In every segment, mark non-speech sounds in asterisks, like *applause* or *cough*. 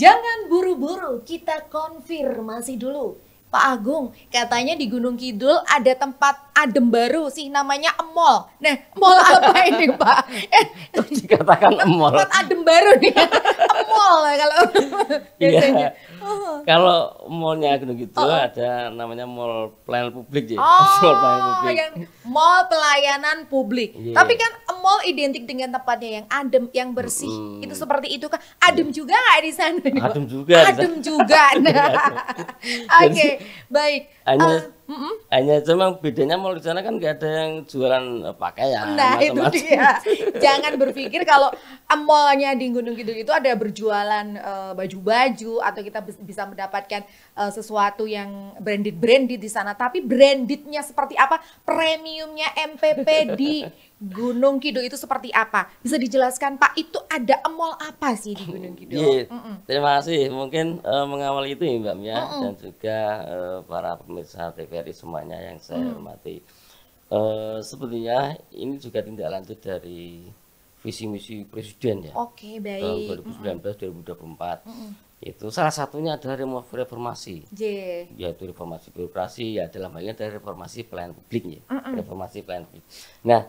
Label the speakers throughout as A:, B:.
A: Jangan buru-buru, kita konfirmasi dulu. Pak Agung, katanya di Gunung Kidul ada tempat adem baru sih namanya emol. Nah, emol *laughs* apa ini Pak? Eh,
B: dikatakan emol. Tempat
A: adem baru nih. *laughs* emol kalau *laughs*
B: biasanya. Yeah. Oh. Kalau emolnya gitu oh. ada namanya mall oh, pelayanan publik ya. Oh, mall pelayanan publik. Yang
A: mall pelayanan publik. Yeah. Tapi kan emol identik dengan tempatnya yang adem, yang bersih. Mm. Itu seperti itu kan. Adem yeah. juga nggak di sana? Adem
B: juga. Adem juga. Iya,
A: nah, oke, okay, baik. Hanya uh, Mm -mm.
B: Hanya cuma bedanya mau di sana kan gak ada yang jualan eh, pakaian. Nah itu dia.
A: *laughs* Jangan berpikir kalau eh, mallnya di Gunung Kidul itu ada berjualan eh, baju-baju uh, atau kita bisa mendapatkan uh, sesuatu yang branded branded di sana. Tapi brandednya seperti apa? Premiumnya MPP di Gunung Kidul itu seperti apa? Bisa dijelaskan Pak, itu ada emol apa sih di Gunung
B: Kidul? Yeah, mm -mm. Terima kasih. Mungkin uh, eh, mengawal itu ya Mbak Mia mm -mm. dan juga uh, para pemirsa TVRI semuanya yang saya mm. hormati. Uh, eh, sepertinya ini juga tindak lanjut dari visi misi presiden ya.
A: Oke, okay, baik. Tahun 2019 mm
B: -mm. 2024. Mm -mm. Itu salah satunya adalah reformasi. Yeah. Yaitu reformasi birokrasi ya dalam hal ini dari reformasi pelayanan publik ya. Mm -mm. Reformasi pelayanan publik. Nah,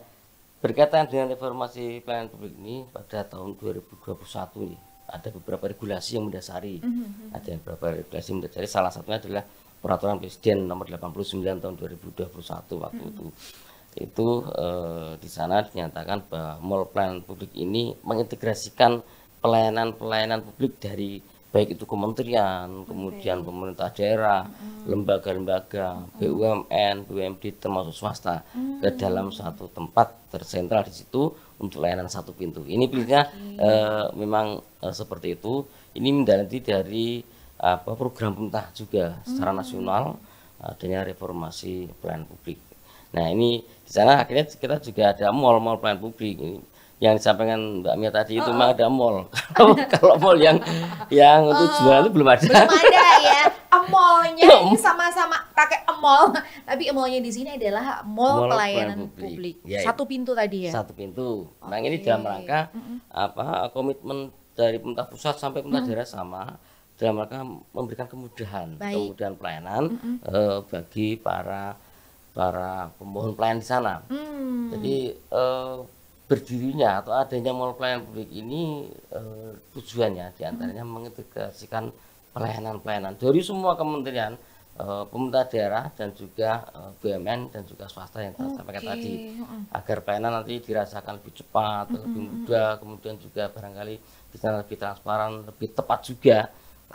B: Berkaitan dengan reformasi pelayanan publik ini pada tahun 2021 ini ada beberapa regulasi yang mendasari. Mm Ada beberapa regulasi yang mendasari. Salah satunya adalah peraturan presiden nomor 89 tahun 2021 waktu mm -hmm. itu. Itu e, di sana dinyatakan bahwa mall pelayanan publik ini mengintegrasikan pelayanan-pelayanan publik dari baik itu kementerian, kemudian pemerintah daerah, lembaga-lembaga, BUMN, BUMD termasuk swasta ke dalam satu tempat tersentral di situ untuk layanan satu pintu. Ini pilihnya uh, memang uh, seperti itu. Ini mendalami dari apa program pemerintah juga secara nasional adanya reformasi pelayanan publik. Nah ini di sana akhirnya kita juga ada mall-mall pelayanan publik. Ini yang disampaikan Mbak Mia tadi itu oh, oh. ada mall. *laughs* Kalau mall yang yang untuk oh, jual itu belum ada. Belum ada
A: ya. *laughs* Mallnya sama-sama pakai mall, tapi mallnya di sini adalah mall, pelayanan publik. publik. Ya, ya, Satu pintu tadi ya. Satu
B: pintu. Okay. Nah ini dalam rangka mm -hmm. apa komitmen dari pemerintah pusat sampai pemerintah mm daerah sama dalam rangka memberikan kemudahan, Baik. kemudahan pelayanan mm -hmm. uh, bagi para para pemohon pelayan di sana.
A: Mm. Jadi
B: uh, berdirinya atau adanya mall pelayanan publik ini eh, tujuannya diantaranya hmm. mengintegrasikan pelayanan-pelayanan dari semua kementerian eh, pemerintah daerah dan juga eh, BUMN dan juga swasta yang telah saya sampaikan tadi agar pelayanan nanti dirasakan lebih cepat lebih hmm, hmm, hmm. mudah kemudian juga barangkali bisa lebih transparan lebih tepat juga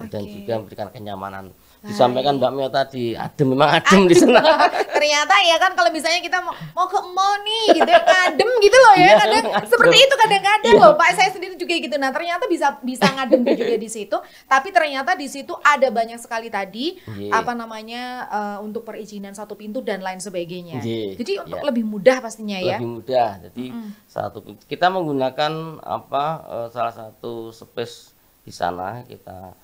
B: okay. dan juga memberikan kenyamanan. Hai. Disampaikan Mbak Mio tadi, adem memang adem, adem. di sana.
A: *laughs* Ternyata ya kan kalau misalnya kita mau, mau ke mall nih gitu adem gitu loh ya. Iya. kadang seperti itu kadang-kadang iya. loh Pak, saya sendiri juga gitu. Nah, ternyata bisa bisa ngadem juga di situ, tapi ternyata di situ ada banyak sekali tadi yeah. apa namanya uh, untuk perizinan satu pintu dan lain sebagainya. Yeah. Jadi iya. untuk yeah. lebih mudah pastinya ya. Lebih
B: mudah. Jadi mm. satu kita menggunakan apa uh, salah satu space di sana kita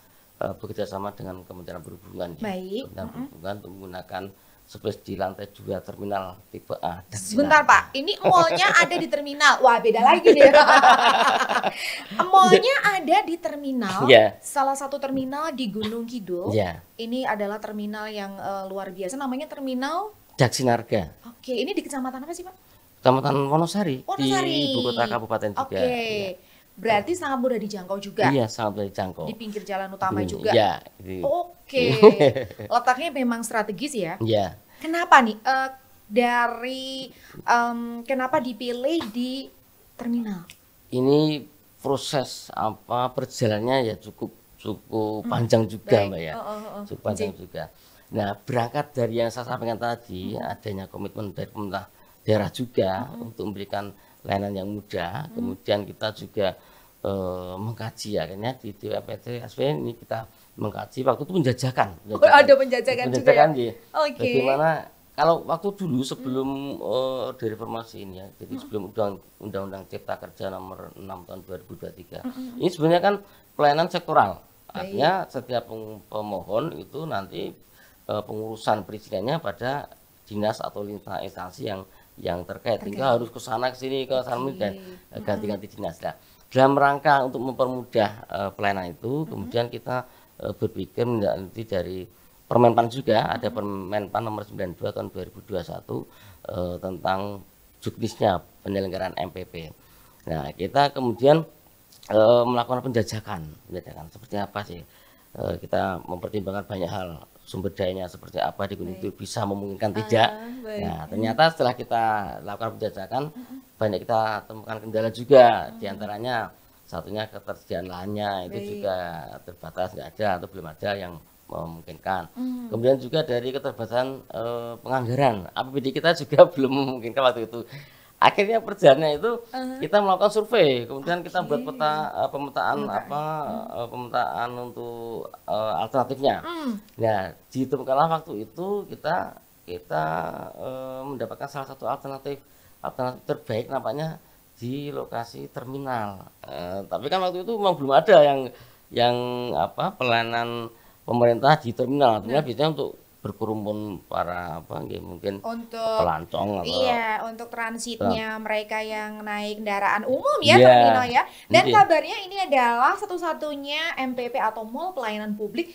B: uh, bekerja sama dengan Kementerian Perhubungan. Ya. Baik. Kementerian mm -hmm. Perhubungan untuk menggunakan space di lantai dua terminal tipe A. Sebentar
A: Pak, ini mallnya ada di terminal. Wah beda lagi deh. *laughs* mallnya ada di terminal. Yeah. Salah satu terminal di Gunung Kidul. Yeah. Ini adalah terminal yang uh, luar biasa. Namanya terminal.
B: Jaksinarga.
A: Oke, ini di kecamatan apa sih Pak?
B: Kecamatan Wonosari, Wonosari. di ibu kota kabupaten juga. Oke. Okay. Iya.
A: Yeah. Berarti sangat mudah dijangkau juga. Iya,
B: sangat mudah dijangkau. Di
A: pinggir jalan utama hmm, juga. Iya.
B: Oke. Okay. *laughs*
A: Letaknya memang strategis ya. Iya. Kenapa nih? Uh, dari um, kenapa dipilih di terminal?
B: Ini proses apa perjalanannya ya cukup cukup hmm. panjang juga Baik. mbak ya, oh, oh, oh. oh. cukup panjang Jadi. juga. Nah berangkat dari yang saya sampaikan tadi hmm. adanya komitmen dari pemerintah daerah juga hmm. untuk memberikan layanan yang mudah. Hmm. Kemudian kita juga e, mengkaji akhirnya di DWPT SW ini kita mengkaji waktu itu menjajakan. menjajakan. Oh, ada menjajakan menjajakan juga ya. Iya. Okay. Bagaimana kalau waktu dulu sebelum hmm. uh, eh, dari reformasi ini ya, jadi hmm. sebelum undang-undang Cipta Kerja nomor 6 tahun 2023. Hmm, hmm, hmm. Ini sebenarnya kan pelayanan sektoral. Artinya setiap pemohon itu nanti uh, pengurusan perizinannya pada dinas atau lintas instansi yang yang terkait okay. tinggal harus ke sana ke sini ke sana okay. dan ganti-ganti dinas. Nah, dalam rangka untuk mempermudah uh, pelayanan itu, -hmm. kemudian kita uh, berpikir nanti dari Permenpan juga mm -hmm. ada Permenpan nomor 92 tahun 2021 uh, eh, tentang juknisnya penyelenggaraan MPP. Nah, kita kemudian e, melakukan penjajakan, penjajakan seperti apa sih? E, kita mempertimbangkan banyak hal sumber dayanya seperti apa di gunung itu bisa memungkinkan ah, tidak. Uh, Nah, hmm. ternyata setelah kita lakukan penjajakan uh hmm. -huh. banyak kita temukan kendala juga uh hmm. -huh. di antaranya satunya ketersediaan lahannya itu baik. juga terbatas nggak ada atau belum ada yang memungkinkan. Uh -huh. Kemudian juga dari keterbatasan uh, penganggaran. APBD kita juga *laughs* belum memungkinkan waktu itu akhirnya perjalanannya itu uh-huh. kita melakukan survei kemudian kita buat peta uh, pemetaan apa uh, pemetaan untuk uh, alternatifnya mm. nah ditemukanlah waktu itu kita kita uh, mendapatkan salah satu alternatif alternatif terbaik nampaknya di lokasi terminal uh, tapi kan waktu itu memang belum ada yang yang apa pelayanan pemerintah di terminal artinya hmm. biasanya untuk berkerumun para apa gitu mungkin untuk pelancong atau iya
A: untuk transitnya mereka yang naik kendaraan umum ya yeah. ya dan yeah. kabarnya ini adalah satu-satunya MPP atau mall pelayanan publik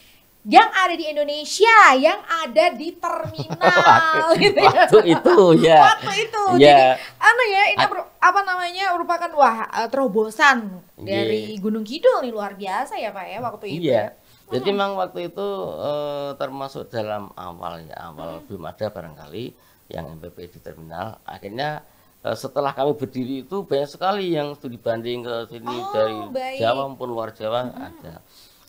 A: yang ada di Indonesia, yang ada di
B: terminal. *laughs* waktu, gitu ya. waktu itu ya. Waktu itu. yeah. Jadi
A: anu ya ini ber, apa namanya merupakan wah terobosan yeah. dari Gunung Kidul nih luar biasa ya Pak ya waktu itu. Yeah.
B: Ya. Jadi memang waktu itu eh, termasuk dalam awalnya awal hmm. belum ada barangkali yang MPP di terminal. Akhirnya eh, setelah kami berdiri itu banyak sekali yang studi banding ke sini oh, dari baik. Jawa maupun luar Jawa hmm. ada.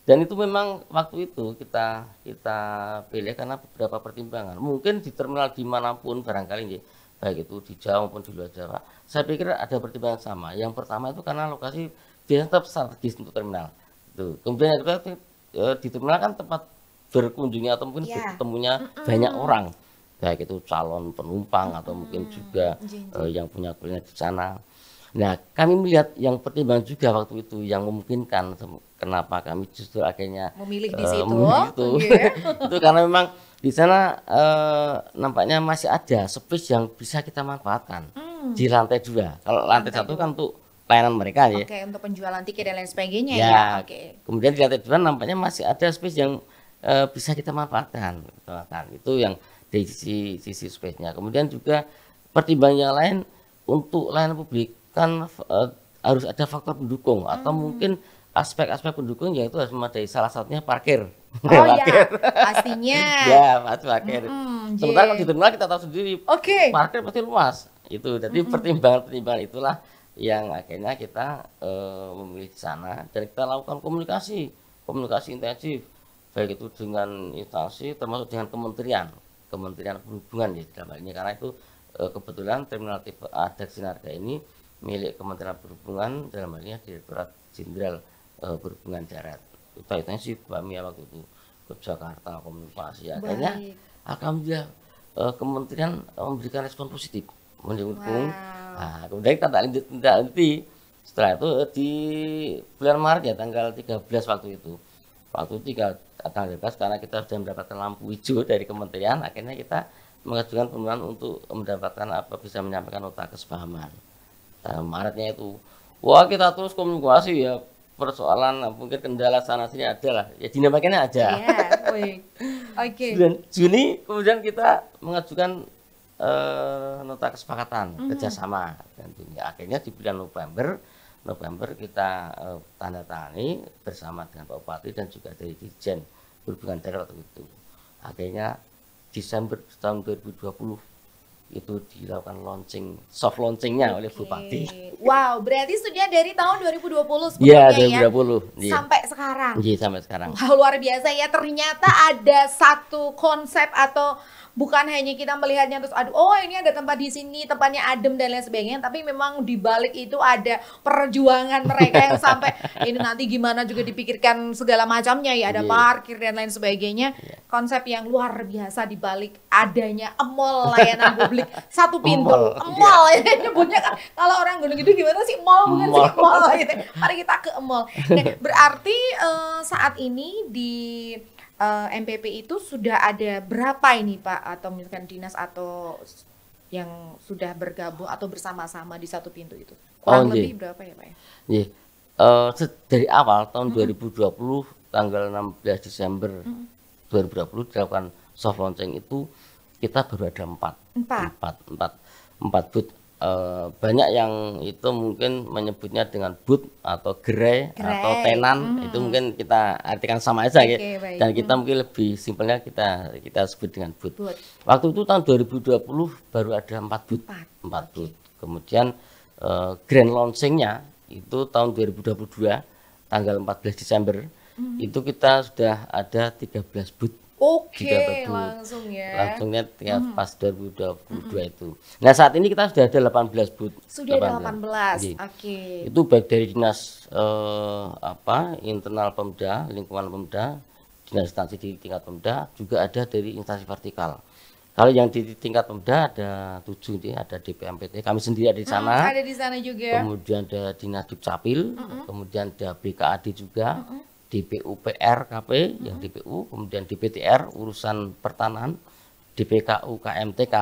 B: Dan itu memang waktu itu kita kita pilih karena beberapa pertimbangan. Mungkin di terminal dimanapun barangkali ya, baik itu di Jawa maupun di luar Jawa. Saya pikir ada pertimbangan sama. Yang pertama itu karena lokasi dia tetap strategis untuk terminal. Tuh. Gitu. Kemudian yang e, di terminal kan tempat berkunjungnya atau mungkin yeah. bertemunya mm -mm. banyak orang baik itu calon penumpang atau mungkin juga e, yang punya kuliner di sana. Nah, kami melihat yang pertimbangan juga waktu itu yang memungkinkan kenapa kami justru akhirnya memilih di uh, Memilih itu. Yeah. *laughs* itu karena memang di sana uh, nampaknya masih ada space yang bisa kita manfaatkan hmm. di lantai dua. Kalau lantai, lantai satu dua. kan untuk layanan mereka ya. Oke, okay,
A: untuk penjualan tiket dan lain sebagainya ya. ya. Oke. Okay.
B: Kemudian di lantai depan nampaknya masih ada space yang uh, bisa kita manfaatkan, manfaatkan. Gitu. Nah, itu yang dari sisi sisi space-nya. Kemudian juga pertimbangan yang lain untuk layanan publik kan uh, harus ada faktor pendukung hmm. atau mungkin aspek-aspek pendukung yaitu harus memadai salah satunya parkir. Oh iya, *laughs* *laughs* ya, pastinya. ya, pasti parkir. Mm -hmm, Sementara kalau di terminal kita tahu sendiri, okay. parkir pasti luas. Itu, jadi pertimbangan-pertimbangan itulah yang akhirnya kita e, memilih di sana dan kita lakukan komunikasi komunikasi intensif baik itu dengan instansi termasuk dengan kementerian kementerian perhubungan ya dalam hal ini karena itu e, kebetulan terminal tipe A Sinarga ini milik kementerian perhubungan dalam hal ini direkturat jenderal e, perhubungan darat kita intensif kami ya waktu itu ke Jakarta komunikasi akhirnya Baik. alhamdulillah kementerian memberikan respon positif mendukung wow Nah, kemudian kita tak lanjut, tidak henti. Setelah itu eh, di bulan Maret ya tanggal 13 waktu itu. Waktu 3 tanggal 13 karena kita sudah mendapatkan lampu hijau dari kementerian, akhirnya kita mengajukan permohonan untuk mendapatkan apa bisa menyampaikan nota kesepahaman. Tanggal nah, Maretnya itu. Wah, kita terus komunikasi ya persoalan nah, mungkin kendala sana sini ada lah ya dinamakannya aja.
A: Yeah, Oke. Okay.
B: *laughs* Juni kemudian kita mengajukan eh, nota kesepakatan mm-hmm. kerjasama tentunya akhirnya di bulan November November kita uh, tanda tangani bersama dengan Pak Bupati dan juga dari Dirjen Perhubungan Darat waktu itu akhirnya Desember tahun 2020 itu dilakukan launching soft launchingnya okay. oleh Bupati.
A: Wow, berarti sudah dari tahun 2020 sebenarnya yeah,
B: 2020, ya. Iya. Sampai
A: yeah. sekarang. Iya, yeah,
B: sampai sekarang. Wah,
A: luar biasa ya ternyata ada satu konsep atau bukan hanya kita melihatnya terus aduh oh ini ada tempat di sini tempatnya adem dan lain sebagainya tapi memang di balik itu ada perjuangan mereka yang sampai *laughs* ini nanti gimana juga dipikirkan segala macamnya ya ada yeah. parkir dan lain sebagainya yeah. konsep yang luar biasa di balik adanya emol layanan publik *laughs* satu pintu emol, yeah. *laughs* ya nyebutnya kan kalau orang gunung itu gimana sih emol bukan sih emol gitu mari kita ke emol nah, berarti uh, saat ini di uh, eh, MPP itu sudah ada berapa ini Pak atau misalkan dinas atau yang sudah bergabung atau bersama-sama di satu pintu itu oh, kurang oh, lebih berapa ya Pak ya?
B: Uh, dari awal tahun mm -hmm. 2020 tanggal 16 Desember mm -hmm. 2020 dilakukan soft launching itu kita baru ada empat empat empat empat, empat booth Eh, banyak yang itu mungkin menyebutnya dengan boot atau gerai, atau tenan hmm. itu mungkin kita artikan sama aja okay, ya. dan kita hmm. mungkin lebih simpelnya kita kita sebut dengan boot. Waktu itu tahun 2020 baru ada empat boot. empat boot. Kemudian uh, grand launchingnya itu tahun 2022 tanggal 14 Desember hmm. itu kita sudah ada 13 boot Oke, okay, langsung ya. Langsungnya ya hmm. pas 2022 hmm. itu. Nah, saat ini kita sudah ada 18 booth. Sudah 18. 18. Iya. Oke. Okay. Itu baik dari dinas eh, apa? internal Pemda, lingkungan Pemda, dinas instansi di tingkat Pemda, juga ada dari instansi vertikal. Kalau yang di tingkat Pemda ada tujuh nih, ada DPMPT. Kami sendiri ada di sana. Hmm,
A: ada di sana juga.
B: Kemudian ada Dinas Dukcapil, -hmm. kemudian ada BKAD juga, -hmm. DPUPR KP hmm. yang DPU, kemudian DPTR urusan pertanahan, DPKU KMTK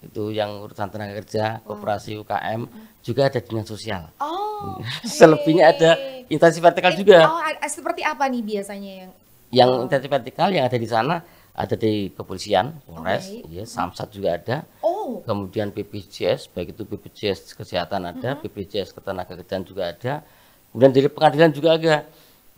B: itu yang urusan tenaga kerja, hmm. koperasi UKM UKM hmm. juga ada dinas sosial. Oh. *laughs* Selebihnya ada intensif vertikal juga. Oh,
A: seperti apa nih biasanya yang
B: yang oh. intensif vertikal yang ada di sana ada di kepolisian, Polres, okay. ya, hmm. Samsat juga ada. Oh. Kemudian BPJS, baik itu BPJS kesehatan ada, mm -hmm. BPJS ketenagakerjaan juga ada. Kemudian dari pengadilan juga ada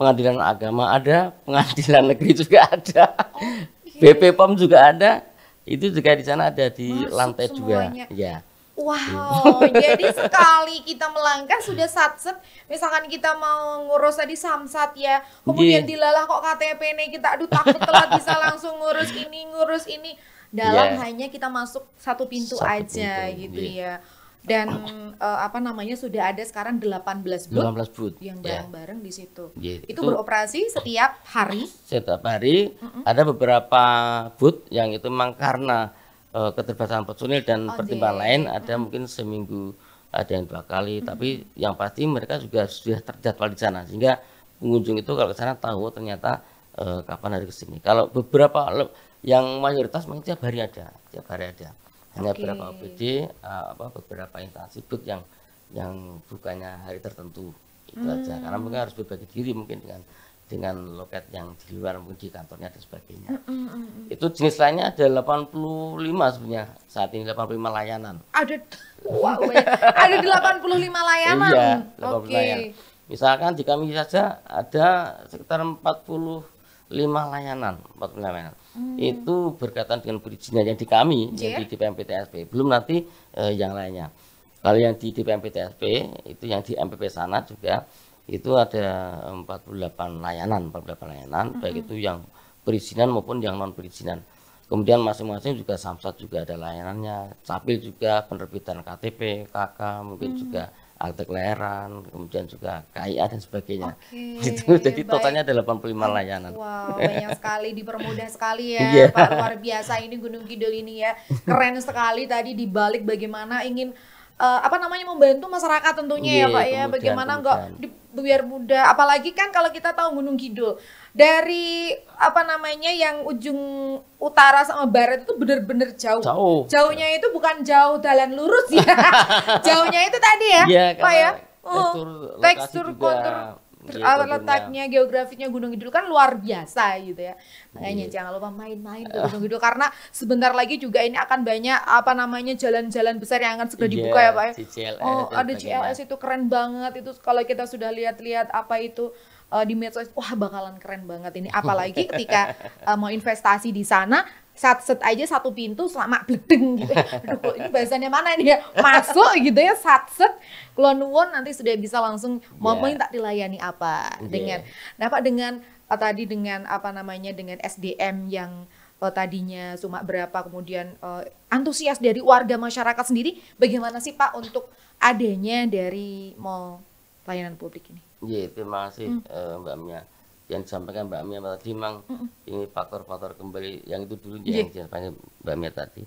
B: pengadilan agama ada, pengadilan *laughs* negeri juga ada, oh, iya. BP POM juga ada, itu juga di sana ada di Masuk lantai juga. ya. Iya. Wow, jadi sekali
A: kita melangkah sudah satset, misalkan kita mau ngurus tadi samsat ya, kemudian yeah. dilalah kok KTP nih kita aduh takut telat bisa langsung ngurus ini ngurus ini dalam yeah. hanya kita masuk satu pintu satu aja pintu, gitu yeah. ya dan uh, apa namanya sudah ada sekarang 18 booth, 18 yang ya. bareng-bareng yeah. di situ. Yeah, gitu. itu, beroperasi setiap hari.
B: Setiap hari mm -hmm. ada beberapa booth yang itu memang karena uh, keterbatasan personil dan oh, pertimbangan yeah. lain iya. ada mm -hmm. mungkin seminggu ada yang dua kali, mm -hmm. tapi yang pasti mereka juga sudah terjadwal di sana sehingga pengunjung itu kalau ke sana tahu ternyata uh, kapan hari ke sini. Kalau beberapa yang mayoritas memang tiap hari ada, tiap hari ada hanya okay. beberapa OPD uh, eh, apa beberapa instansi but yang yang bukannya hari tertentu
A: itu hmm. aja karena hmm. mungkin
B: harus berbagi diri mungkin dengan dengan loket yang di luar mungkin di kantornya dan sebagainya mm, mm, itu jenis lainnya ada 85 sebenarnya saat ini 85 layanan
A: ada wow ada 85 iya, layanan iya 85 okay. layanan
B: misalkan di kami saja ada sekitar 45 layanan 45 layanan Hmm. itu berkaitan dengan perizinan yang di kami yeah. yang iya. di DPM PTSP belum nanti uh, yang lainnya kalau yang di DPM PTSP itu yang di MPP sana juga itu ada 48 layanan 48 layanan mm -hmm. baik itu yang perizinan maupun yang non perizinan kemudian masing-masing juga samsat juga ada layanannya capil juga penerbitan KTP KK mungkin -hmm. juga akte kelahiran, kemudian juga KIA dan sebagainya. Okay, *laughs* itu jadi baik. totalnya ada 85 layanan. Wow, banyak
A: sekali dipermudah sekali ya, yeah. luar biasa ini Gunung Kidul ini ya. Keren sekali tadi dibalik bagaimana ingin uh, apa namanya membantu masyarakat tentunya yeah, ya iya, Pak ya bagaimana enggak biar muda apalagi kan kalau kita tahu Gunung Kidul dari apa namanya yang ujung utara sama barat itu bener-bener jauh. jauh jauhnya itu bukan jauh jalan lurus ya *laughs* jauhnya itu tadi ya, ya Pak ya uh, tekstur, tekstur kontur Gitu, letaknya, ya. geografinya Gunung Kidul kan luar biasa gitu ya. Makanya yeah. jangan lupa main-main ke ah. Gunung Kidul karena sebentar lagi juga ini akan banyak apa namanya jalan-jalan besar yang akan segera yeah, dibuka ya Pak ya. Oh CCLS, oh, ada CLS itu keren banget itu kalau kita sudah lihat-lihat apa itu uh, di medsos wah bakalan keren banget ini apalagi *laughs* ketika uh, mau investasi di sana set set aja satu pintu selama bledeng gitu Aduh, ini bahasanya mana ini ya? Masuk gitu ya set set nuwun nanti sudah bisa langsung mau yeah. minta dilayani apa yeah. dengan nah Pak dengan tadi dengan apa namanya dengan SDM yang uh, tadinya cuma berapa kemudian uh, antusias dari warga masyarakat sendiri bagaimana sih Pak untuk adanya dari mau pelayanan publik ini?
B: Iya, yeah, terima kasih hmm. uh, Mbak Mia yang disampaikan Mbak Mia tadi memang mm -mm. ini faktor-faktor kembali yang itu dulu yeah. yang disampaikan Mbak Mia tadi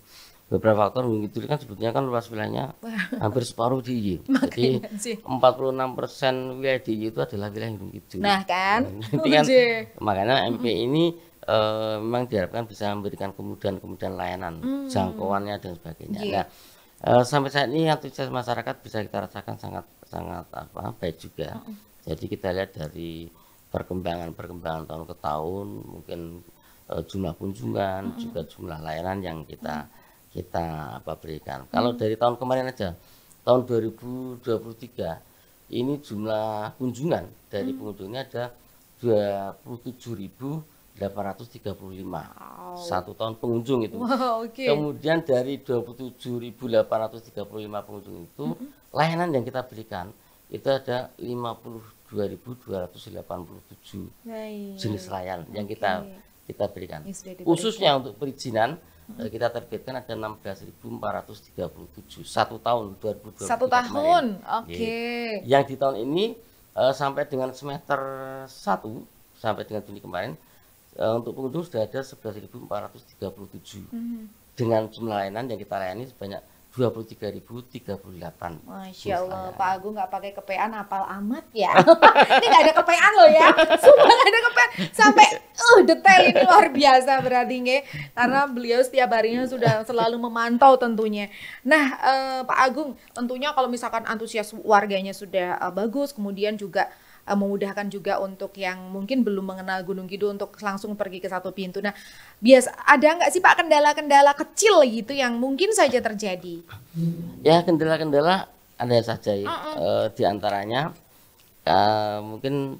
B: beberapa faktor Gunung kan sebetulnya kan luas wilayahnya hampir separuh di IJ. *laughs* Jadi kan sih. 46 persen wilayah di IJ itu adalah wilayah yang Kidul. Nah
A: kan, nah, oh, kan iya.
B: makanya MP ini uh, memang diharapkan bisa memberikan kemudahan-kemudahan layanan, hmm. jangkauannya dan sebagainya. Yeah. Nah, uh, sampai saat ini antusias masyarakat bisa kita rasakan sangat sangat apa baik juga. Uh -uh. Jadi kita lihat dari perkembangan-perkembangan tahun ke tahun mungkin uh, jumlah kunjungan -hmm. juga jumlah layanan yang kita mm -hmm. kita apa berikan. -hmm. Kalau dari tahun kemarin aja tahun 2023 ini jumlah kunjungan dari -hmm. pengunjungnya ada 27.835 wow. satu tahun pengunjung itu. Wow, okay. Kemudian dari 27.835 pengunjung itu -hmm. layanan yang kita berikan itu ada 52.287 jenis layan yang kita kita berikan. Khususnya untuk perizinan eh, kita terbitkan ada 16.437 satu tahun 2020. Satu tahun.
A: Iya. Oke. Okay. Yang
B: di tahun ini eh, sampai dengan semester satu sampai dengan Juni kemarin eh, untuk pengunjung sudah ada 11.437. Mm-hmm. Dengan jumlah layanan yang kita layani sebanyak dua puluh tiga tiga ribu delapan. Masya Allah,
A: Pak Agung nggak pakai kepean apal amat ya. *laughs* ini nggak ada kepean loh ya. Sumpah nggak ada kepean. Sampai uh, detail ini luar biasa berarti nge. Karena beliau setiap harinya sudah selalu memantau tentunya. Nah, eh, Pak Agung tentunya kalau misalkan antusias warganya sudah eh, bagus, kemudian juga uh, memudahkan juga untuk yang mungkin belum mengenal Gunung Kidul untuk langsung pergi ke satu pintu. Nah, biasa ada nggak sih Pak kendala-kendala kecil gitu yang mungkin saja terjadi?
B: Ya kendala-kendala ada saja ya. Uh -uh. Uh, di antaranya uh, mungkin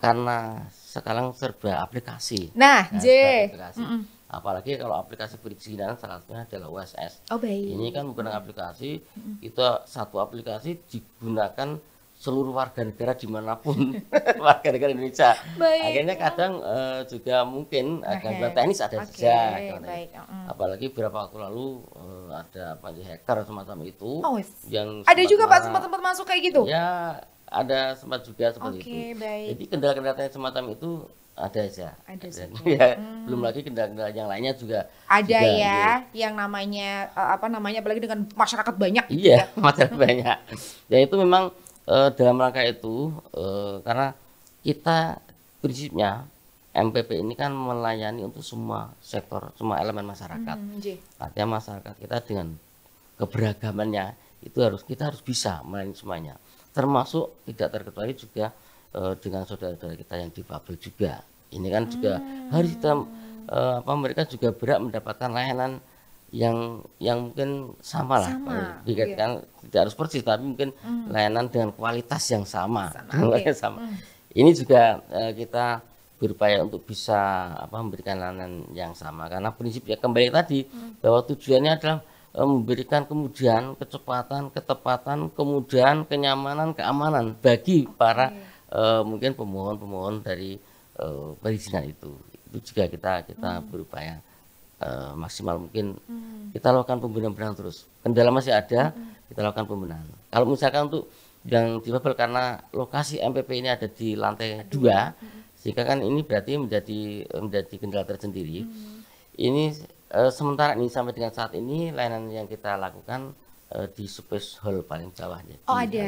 B: karena sekarang serba aplikasi.
A: Nah, ya, J. Aplikasi. Mm -mm.
B: Apalagi kalau aplikasi perizinan salah satunya adalah USS. Oh, baik. Ini kan bukan aplikasi, mm -mm. itu satu aplikasi digunakan seluruh warga negara dimanapun *laughs* warga negara Indonesia. Baik. Akhirnya kadang uh, juga mungkin okay. teknis ada okay. saja. Baik. Mm. Apalagi beberapa waktu lalu uh, ada panji hacker semacam itu oh, yang ada juga Pak sempat sempat
A: masuk kayak gitu.
B: Ya ada sempat juga seperti okay, itu. Baik. Jadi kendala-kendala semacam itu ada saja. Ada saja. *laughs* ya, hmm. belum lagi kendala-kendala yang lainnya juga. Ada juga, ya,
A: gitu. yang namanya eh, apa namanya apalagi dengan masyarakat banyak. Iya, gitu ya. *laughs* masyarakat banyak.
B: Ya itu memang uh, dalam rangka itu uh, karena kita prinsipnya MPP ini kan melayani untuk semua sektor, semua elemen masyarakat. Hmm, iya. Artinya masyarakat kita dengan keberagamannya itu harus kita harus bisa melayani semuanya. Termasuk tidak terkecuali juga uh, dengan saudara-saudara kita yang di difabel juga. Ini kan juga hmm. harus kita uh, apa mereka juga berhak mendapatkan layanan yang yang mungkin sama lah dikatakan iya. tidak harus persis tapi mungkin mm. layanan dengan kualitas yang sama, sama okay. *laughs* Iya. sama Mm. ini juga uh, kita berupaya untuk bisa apa memberikan layanan yang sama karena prinsip ya kembali tadi mm. bahwa tujuannya adalah eh, memberikan kemudian kecepatan ketepatan kemudian kenyamanan keamanan bagi para uh, mungkin pemohon pemohon dari uh, perizinan itu itu juga kita kita mm. berupaya uh, maksimal mungkin hmm. kita lakukan pembinaan terus kendala masih ada hmm. kita lakukan pembinaan kalau misalkan untuk yang di karena lokasi MPP ini ada di lantai dua hmm. sehingga kan ini berarti menjadi menjadi kendala tersendiri hmm. ini uh, sementara ini sampai dengan saat ini layanan yang kita lakukan Eh, di space hall paling bawahnya. Oh eh, ada,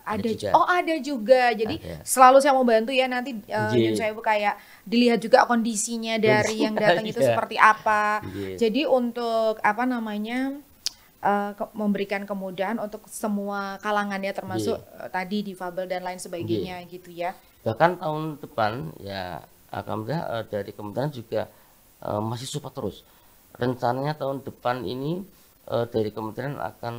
B: ada, ada juga. oh ada
A: juga. Jadi ada. selalu saya mau bantu ya nanti uh, yeah. saya kayak dilihat juga kondisinya dari yang datang itu iya. seperti apa. Yeah. Jadi untuk apa namanya uh, ke memberikan kemudahan untuk semua kalangannya termasuk yeah. Iya. uh, tadi difabel dan lain sebagainya yeah. gitu ya.
B: Bahkan tahun depan ya alhamdulillah uh, dari kemudian juga uh, masih support terus. Rencananya tahun depan ini e, dari kementerian akan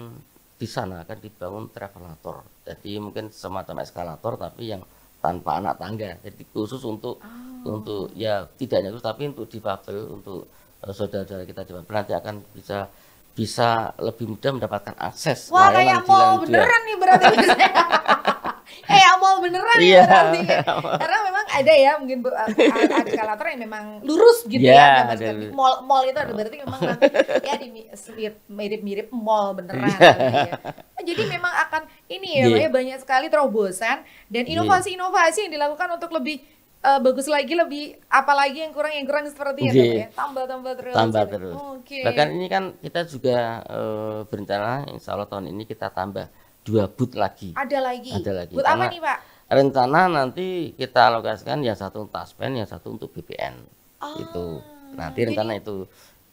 B: di sana akan dibangun travelator. Jadi mungkin semacam eskalator tapi yang tanpa anak tangga. Jadi khusus untuk oh. untuk ya tidak hanya khusus tapi untuk difabel untuk eh, saudara-saudara kita di nanti akan bisa bisa lebih mudah mendapatkan akses Wah, kayak mau beneran nih
A: berarti *laughs* eh amol beneran ya iya. berarti *laughs* karena memang ada ya mungkin eskalator eh, yang memang lurus gitu yeah, ya iya, ada. mall mall itu ada berarti memang *laughs* ya di mirip-mirip mall beneran yeah. Gitu ya. Nah, jadi memang akan ini ya yeah. Ya, banyak sekali terobosan dan iya. inovasi-inovasi yang dilakukan untuk lebih uh, bagus lagi lebih apalagi yang kurang yang kurang seperti itu ya tambah tambah terus tambah terus okay. bahkan ini
B: kan kita juga uh, berencana insya Allah tahun ini kita tambah dua boot lagi.
A: Ada lagi. Ada lagi. Boot apa nih Pak?
B: Rencana nanti kita alokasikan yang ya satu untuk taspen, yang satu untuk BPN. Oh, itu nanti jadi... rencana itu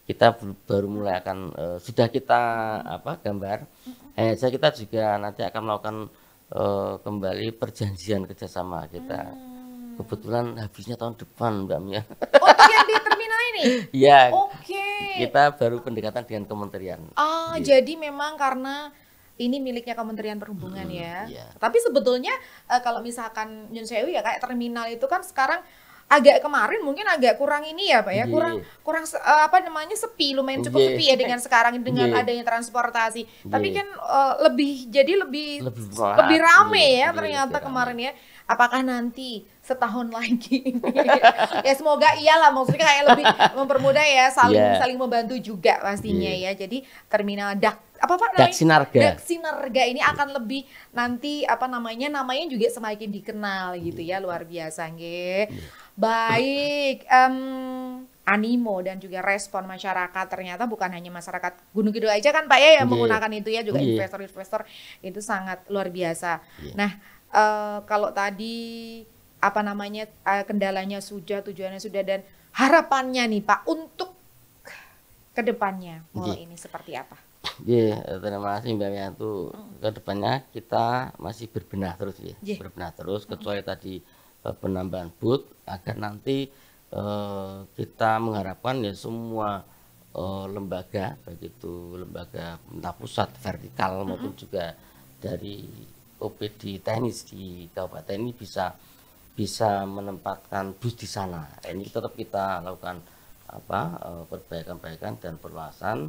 B: kita baru mulai akan uh, sudah kita apa gambar. Hanya mm-hmm. eh, saja kita juga nanti akan melakukan uh, kembali perjanjian kerjasama kita. Hmm. Kebetulan habisnya tahun depan Mbak Mia. Oh yang di terminal ini? *laughs* Iya. Oke. Okay. Kita baru pendekatan dengan kementerian. Ah,
A: jadi, iya. jadi memang karena ini miliknya Kementerian Perhubungan hmm, ya. Yeah. Tapi sebetulnya uh, kalau misalkan Yun Sewu ya kayak terminal itu kan sekarang agak kemarin mungkin agak kurang ini ya pak ya yeah. kurang kurang uh, apa namanya sepi lumayan cukup yeah. sepi ya dengan *laughs* sekarang dengan yeah. adanya transportasi yeah. tapi iya. kan uh, lebih jadi lebih lebih, berat. lebih rame yeah. ya ternyata kemarin ya apakah nanti setahun *laughs* lagi ya semoga iyalah maksudnya kayak lebih *laughs* mempermudah ya saling yeah. saling membantu juga pastinya yeah. ya jadi terminal dak apa pak Daksinarga. Daksinarga ini akan lebih nanti apa namanya namanya juga semakin dikenal gitu ya luar biasa nge. Baik, um, animo dan juga respon masyarakat ternyata bukan hanya masyarakat Gunung Kidul aja kan pak ya yang yeah. menggunakan itu ya juga iya. investor-investor yeah. itu sangat luar biasa. Yeah. Nah uh, kalau tadi apa namanya uh, kendalanya sudah tujuannya sudah dan harapannya nih pak untuk kedepannya iya. mall yeah. ini seperti apa?
B: Iya, yeah, terima kasih Mbak Wiantu. Ke Kedepannya kita masih berbenah terus ya, berbenah terus. Kecuali mm. tadi eh, penambahan booth agar nanti uh, kita mengharapkan ya semua uh, lembaga baik itu lembaga pemerintah pusat vertikal mm -hmm. maupun juga dari OPD teknis di kabupaten ini bisa bisa menempatkan bus di sana. Nah, ini tetap kita lakukan apa perbaikan-perbaikan dan perluasan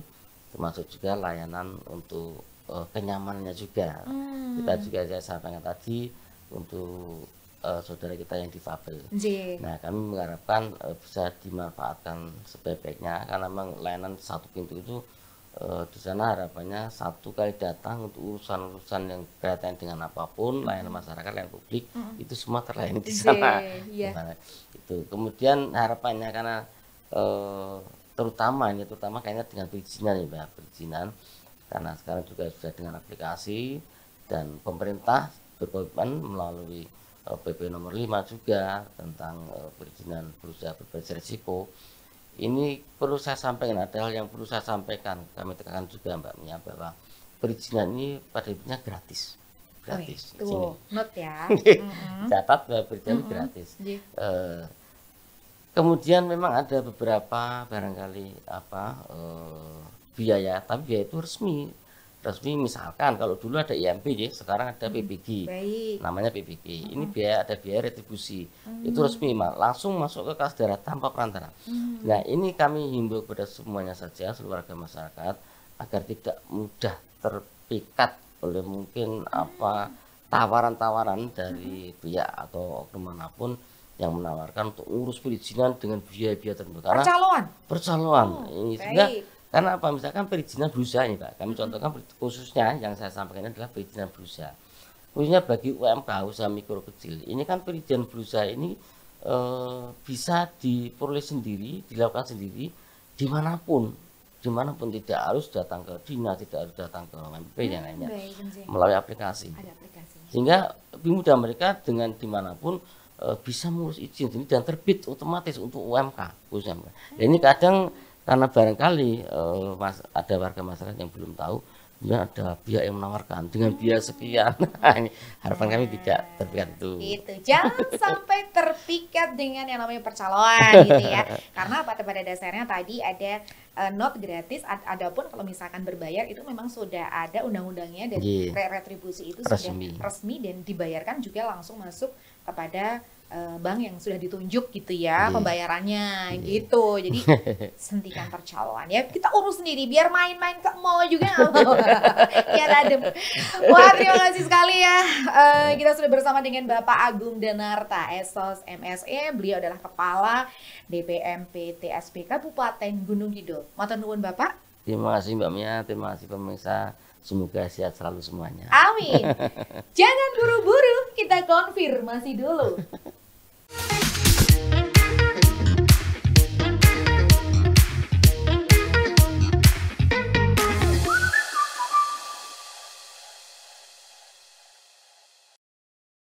B: termasuk juga layanan untuk uh, eh, kenyamanannya juga hmm. kita juga saya sampaikan tadi untuk uh, saudara kita yang difabel. Nah kami mengharapkan uh, bisa dimanfaatkan sebaik-baiknya karena memang layanan satu pintu itu uh, di sana harapannya satu kali datang untuk urusan-urusan yang berkaitan dengan apapun hmm. layanan masyarakat layanan publik -hmm. itu semua terlayani di sana. Yeah. Itu kemudian harapannya karena uh, terutama ini terutama kayaknya dengan perizinan ya Pak, perizinan karena sekarang juga sudah dengan aplikasi dan pemerintah berkomitmen melalui PP eh, nomor 5 juga tentang eh, perizinan berusaha berbasis risiko ini perlu saya sampaikan ada hal yang perlu saya sampaikan kami tekankan juga Mbak Mia bahwa perizinan ini pada intinya gratis gratis oh, tuh, not ya *laughs* iya, catat bahwa perizinan mm -hmm. gratis yeah. Iya. uh, kemudian memang ada beberapa barangkali apa eh, biaya tapi biaya itu resmi resmi misalkan kalau dulu ada IMP ya sekarang ada hmm, PBG Baik. namanya PBG -hmm. ini biaya ada biaya retribusi -hmm. itu resmi mah. langsung masuk ke kas daerah tanpa perantara -hmm. nah ini kami himbau kepada semuanya saja seluruh warga masyarakat agar tidak mudah terpikat oleh mungkin -hmm. apa tawaran-tawaran dari hmm. pihak atau oknum manapun yang menawarkan untuk urus perizinan dengan biaya-biaya tertentu. Karena percaloan. Percaloan. Oh, sehingga karena apa? Misalkan perizinan berusaha ini Pak. Kami contohkan khususnya yang saya sampaikan adalah perizinan berusaha. Khususnya bagi UMK, usaha mikro kecil. Ini kan perizinan berusaha ini e, bisa diperoleh sendiri, dilakukan sendiri dimanapun dimanapun tidak harus datang ke dinas, tidak harus datang ke MP hmm, dan lainnya melalui aplikasi. Ada aplikasi. Sehingga lebih mudah mereka dengan dimanapun Eh, bisa mengurus izin dan terbit otomatis untuk UMK khususnya Hmm. Dan ini kadang karena barangkali e, mas, ada warga masyarakat yang belum tahu ya ada pihak yang menawarkan dengan biaya sekian. *laughs* Nah, harapan kami tidak terpikat itu. Itu
A: jangan sampai terpikat dengan yang namanya percaloan gitu ya. *laughs* Karena pada pada dasarnya tadi ada uh, not gratis. Ad adapun kalau misalkan berbayar itu memang sudah ada undang-undangnya dan yeah. Iya. retribusi itu resmi. sudah resmi dan dibayarkan juga langsung masuk kepada uh, bank yang sudah ditunjuk gitu ya yeah. pembayarannya yeah. gitu. Jadi *laughs* sentikan percaloan ya. Kita urus sendiri biar main-main ke mall juga *laughs* ya adem. Wah terima kasih sekali ya. Uh, kita sudah bersama dengan Bapak Agung denarta Esos MSE. Beliau adalah Kepala DPMP TSP Kabupaten Gunung Kidul. Matur nuwun Bapak.
B: Terima kasih Mbak Mia, terima kasih pemirsa. Semoga sehat selalu semuanya. Amin. *laughs*
A: Jangan buru-buru, kita konfirmasi dulu. *laughs*